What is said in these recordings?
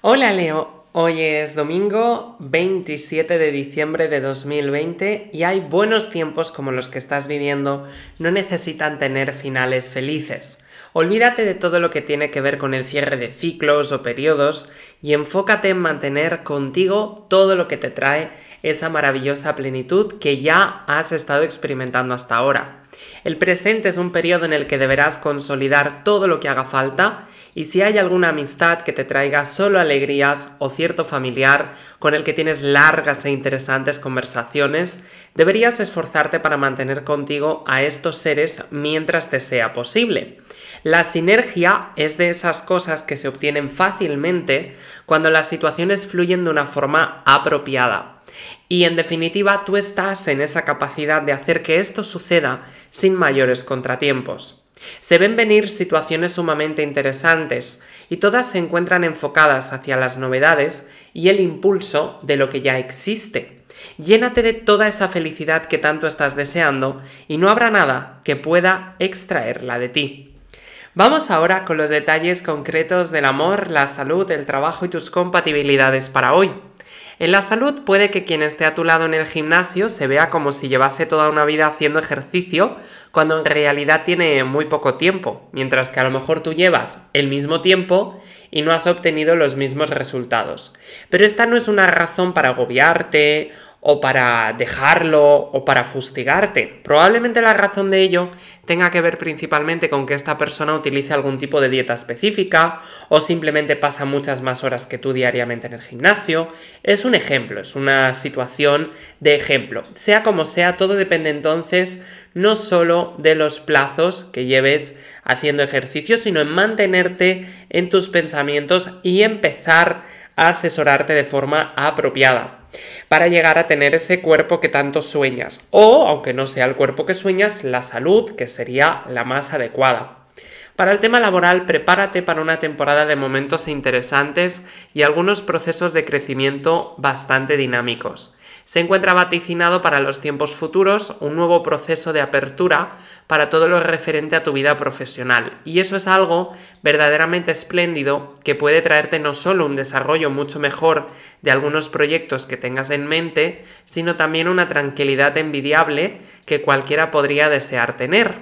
Hola Leo, hoy es domingo 27 de diciembre de 2020 y hay buenos tiempos como los que estás viviendo, no necesitan tener finales felices. Olvídate de todo lo que tiene que ver con el cierre de ciclos o periodos y enfócate en mantener contigo todo lo que te trae esa maravillosa plenitud que ya has estado experimentando hasta ahora. El presente es un periodo en el que deberás consolidar todo lo que haga falta y si hay alguna amistad que te traiga solo alegrías o cierto familiar con el que tienes largas e interesantes conversaciones, deberías esforzarte para mantener contigo a estos seres mientras te sea posible. La sinergia es de esas cosas que se obtienen fácilmente cuando las situaciones fluyen de una forma apropiada. Y en definitiva, tú estás en esa capacidad de hacer que esto suceda sin mayores contratiempos. Se ven venir situaciones sumamente interesantes y todas se encuentran enfocadas hacia las novedades y el impulso de lo que ya existe. Llénate de toda esa felicidad que tanto estás deseando y no habrá nada que pueda extraerla de ti. Vamos ahora con los detalles concretos del amor, la salud, el trabajo y tus compatibilidades para hoy. En la salud puede que quien esté a tu lado en el gimnasio se vea como si llevase toda una vida haciendo ejercicio cuando en realidad tiene muy poco tiempo, mientras que a lo mejor tú llevas el mismo tiempo y no has obtenido los mismos resultados. Pero esta no es una razón para agobiarte o para dejarlo o para fustigarte. Probablemente la razón de ello tenga que ver principalmente con que esta persona utilice algún tipo de dieta específica o simplemente pasa muchas más horas que tú diariamente en el gimnasio. Es un ejemplo, es una situación de ejemplo. Sea como sea, todo depende entonces no solo de los plazos que lleves haciendo ejercicio, sino en mantenerte en tus pensamientos y empezar asesorarte de forma apropiada para llegar a tener ese cuerpo que tanto sueñas o, aunque no sea el cuerpo que sueñas, la salud que sería la más adecuada. Para el tema laboral, prepárate para una temporada de momentos interesantes y algunos procesos de crecimiento bastante dinámicos se encuentra vaticinado para los tiempos futuros un nuevo proceso de apertura para todo lo referente a tu vida profesional. Y eso es algo verdaderamente espléndido que puede traerte no solo un desarrollo mucho mejor de algunos proyectos que tengas en mente, sino también una tranquilidad envidiable que cualquiera podría desear tener.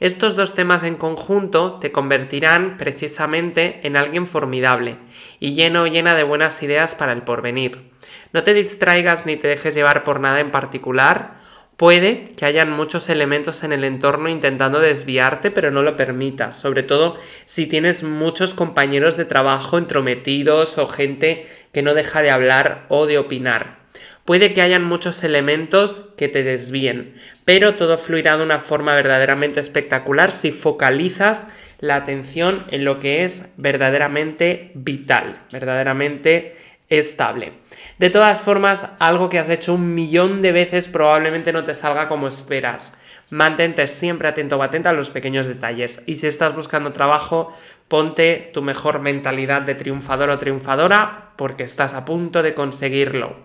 Estos dos temas en conjunto te convertirán precisamente en alguien formidable y lleno o llena de buenas ideas para el porvenir. No te distraigas ni te dejes llevar por nada en particular. Puede que hayan muchos elementos en el entorno intentando desviarte, pero no lo permitas, sobre todo si tienes muchos compañeros de trabajo entrometidos o gente que no deja de hablar o de opinar. Puede que hayan muchos elementos que te desvíen, pero todo fluirá de una forma verdaderamente espectacular si focalizas la atención en lo que es verdaderamente vital, verdaderamente estable. De todas formas, algo que has hecho un millón de veces probablemente no te salga como esperas. Mantente siempre atento o atenta a los pequeños detalles. Y si estás buscando trabajo, ponte tu mejor mentalidad de triunfador o triunfadora porque estás a punto de conseguirlo.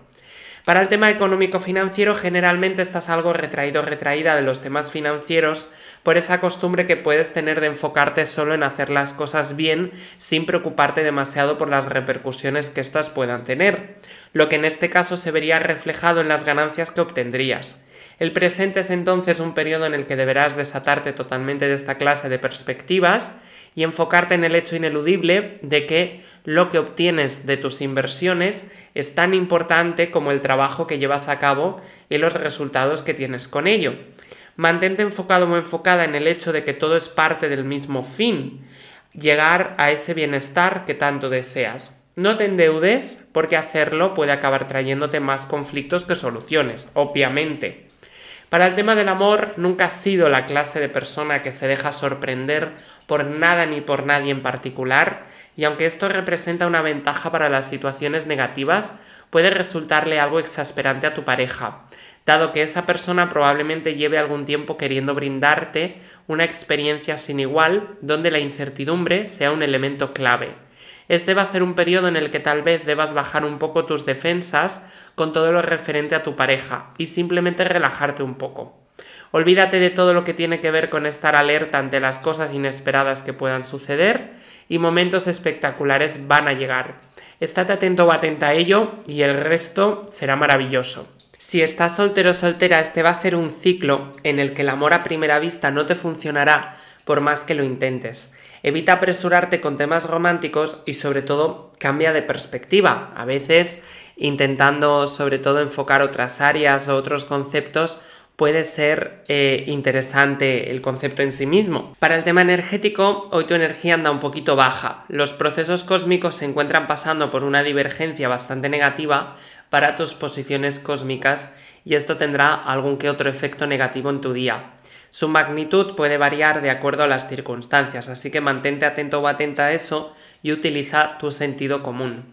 Para el tema económico-financiero generalmente estás algo retraído retraída de los temas financieros por esa costumbre que puedes tener de enfocarte solo en hacer las cosas bien sin preocuparte demasiado por las repercusiones que éstas puedan tener, lo que en este caso se vería reflejado en las ganancias que obtendrías. El presente es entonces un periodo en el que deberás desatarte totalmente de esta clase de perspectivas y enfocarte en el hecho ineludible de que lo que obtienes de tus inversiones es tan importante como el trabajo que llevas a cabo y los resultados que tienes con ello. Mantente enfocado o enfocada en el hecho de que todo es parte del mismo fin, llegar a ese bienestar que tanto deseas. No te endeudes porque hacerlo puede acabar trayéndote más conflictos que soluciones, obviamente. Para el tema del amor, nunca has sido la clase de persona que se deja sorprender por nada ni por nadie en particular, y aunque esto representa una ventaja para las situaciones negativas, puede resultarle algo exasperante a tu pareja, dado que esa persona probablemente lleve algún tiempo queriendo brindarte una experiencia sin igual donde la incertidumbre sea un elemento clave. Este va a ser un periodo en el que tal vez debas bajar un poco tus defensas con todo lo referente a tu pareja y simplemente relajarte un poco. Olvídate de todo lo que tiene que ver con estar alerta ante las cosas inesperadas que puedan suceder y momentos espectaculares van a llegar. Estate atento o atenta a ello y el resto será maravilloso. Si estás soltero o soltera, este va a ser un ciclo en el que el amor a primera vista no te funcionará por más que lo intentes. Evita apresurarte con temas románticos y sobre todo cambia de perspectiva. A veces intentando sobre todo enfocar otras áreas o otros conceptos puede ser eh, interesante el concepto en sí mismo. Para el tema energético, hoy tu energía anda un poquito baja. Los procesos cósmicos se encuentran pasando por una divergencia bastante negativa para tus posiciones cósmicas y esto tendrá algún que otro efecto negativo en tu día. Su magnitud puede variar de acuerdo a las circunstancias, así que mantente atento o atenta a eso y utiliza tu sentido común.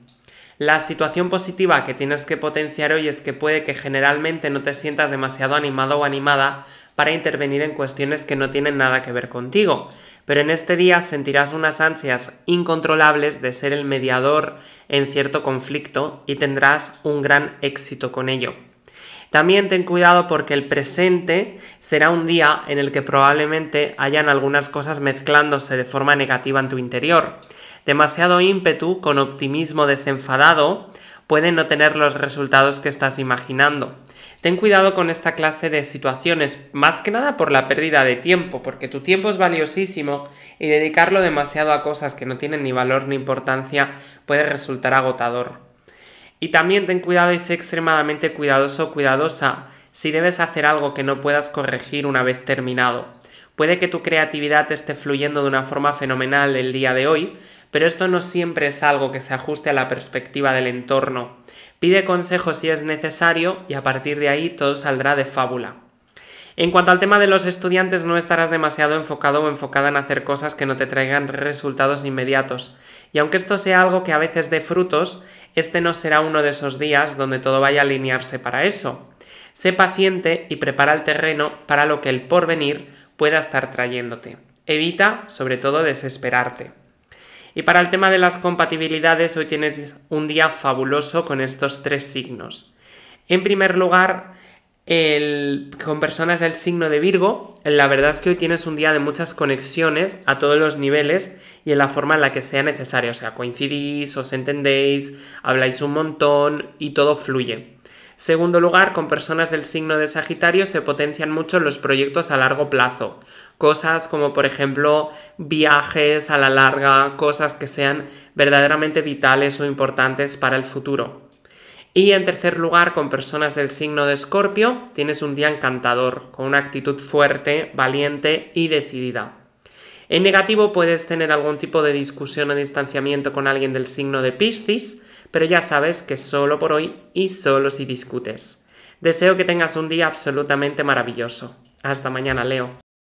La situación positiva que tienes que potenciar hoy es que puede que generalmente no te sientas demasiado animado o animada para intervenir en cuestiones que no tienen nada que ver contigo, pero en este día sentirás unas ansias incontrolables de ser el mediador en cierto conflicto y tendrás un gran éxito con ello. También ten cuidado porque el presente será un día en el que probablemente hayan algunas cosas mezclándose de forma negativa en tu interior. Demasiado ímpetu con optimismo desenfadado puede no tener los resultados que estás imaginando. Ten cuidado con esta clase de situaciones, más que nada por la pérdida de tiempo, porque tu tiempo es valiosísimo y dedicarlo demasiado a cosas que no tienen ni valor ni importancia puede resultar agotador. Y también ten cuidado y sé extremadamente cuidadoso o cuidadosa si debes hacer algo que no puedas corregir una vez terminado. Puede que tu creatividad esté fluyendo de una forma fenomenal el día de hoy, pero esto no siempre es algo que se ajuste a la perspectiva del entorno. Pide consejos si es necesario y a partir de ahí todo saldrá de fábula. En cuanto al tema de los estudiantes, no estarás demasiado enfocado o enfocada en hacer cosas que no te traigan resultados inmediatos. Y aunque esto sea algo que a veces dé frutos, este no será uno de esos días donde todo vaya a alinearse para eso. Sé paciente y prepara el terreno para lo que el porvenir pueda estar trayéndote. Evita, sobre todo, desesperarte. Y para el tema de las compatibilidades, hoy tienes un día fabuloso con estos tres signos. En primer lugar, con personas del signo de Virgo, la verdad es que hoy tienes un día de muchas conexiones a todos los niveles y en la forma en la que sea necesario. O sea, coincidís, os entendéis, habláis un montón y todo fluye. Segundo lugar, con personas del signo de Sagitario se potencian mucho los proyectos a largo plazo. Cosas como por ejemplo viajes a la larga, cosas que sean verdaderamente vitales o importantes para el futuro. Y en tercer lugar, con personas del signo de Escorpio, tienes un día encantador, con una actitud fuerte, valiente y decidida. En negativo puedes tener algún tipo de discusión o distanciamiento con alguien del signo de Piscis, pero ya sabes que solo por hoy y solo si discutes. Deseo que tengas un día absolutamente maravilloso. Hasta mañana, Leo.